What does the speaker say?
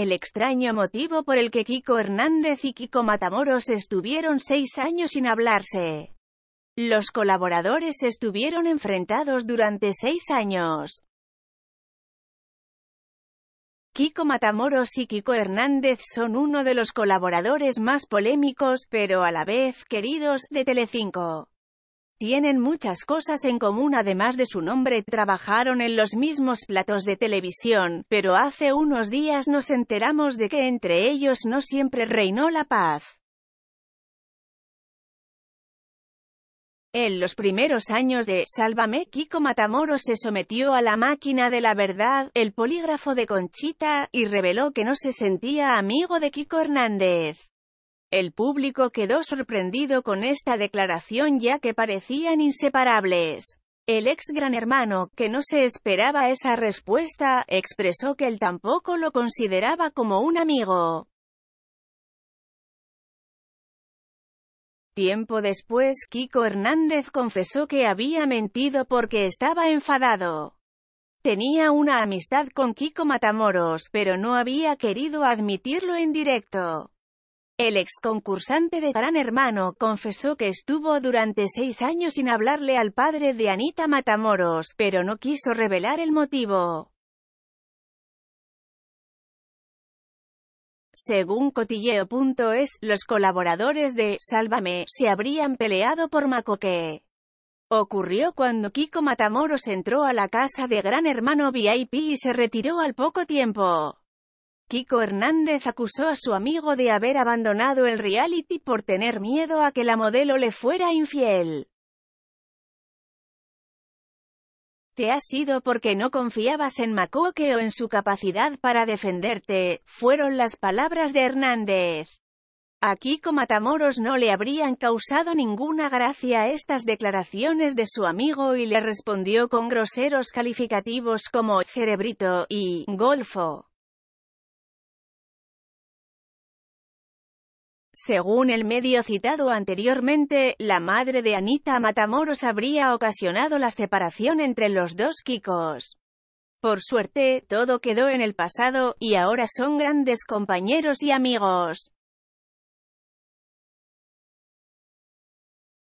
El extraño motivo por el que Kiko Hernández y Kiko Matamoros estuvieron seis años sin hablarse. Los colaboradores estuvieron enfrentados durante seis años. Kiko Matamoros y Kiko Hernández son uno de los colaboradores más polémicos, pero a la vez queridos, de Telecinco. Tienen muchas cosas en común además de su nombre, trabajaron en los mismos platos de televisión, pero hace unos días nos enteramos de que entre ellos no siempre reinó la paz. En los primeros años de Sálvame, Kiko Matamoros se sometió a la máquina de la verdad, el polígrafo de Conchita, y reveló que no se sentía amigo de Kiko Hernández. El público quedó sorprendido con esta declaración ya que parecían inseparables. El ex gran hermano, que no se esperaba esa respuesta, expresó que él tampoco lo consideraba como un amigo. Tiempo después, Kiko Hernández confesó que había mentido porque estaba enfadado. Tenía una amistad con Kiko Matamoros, pero no había querido admitirlo en directo. El ex concursante de Gran Hermano confesó que estuvo durante seis años sin hablarle al padre de Anita Matamoros, pero no quiso revelar el motivo. Según cotilleo.es, los colaboradores de Sálvame se habrían peleado por Macoque. Ocurrió cuando Kiko Matamoros entró a la casa de Gran Hermano VIP y se retiró al poco tiempo. Kiko Hernández acusó a su amigo de haber abandonado el reality por tener miedo a que la modelo le fuera infiel. Te ha sido porque no confiabas en Makoke o en su capacidad para defenderte, fueron las palabras de Hernández. A Kiko Matamoros no le habrían causado ninguna gracia estas declaraciones de su amigo y le respondió con groseros calificativos como «cerebrito» y «golfo». Según el medio citado anteriormente, la madre de Anita Matamoros habría ocasionado la separación entre los dos Kikos. Por suerte, todo quedó en el pasado, y ahora son grandes compañeros y amigos.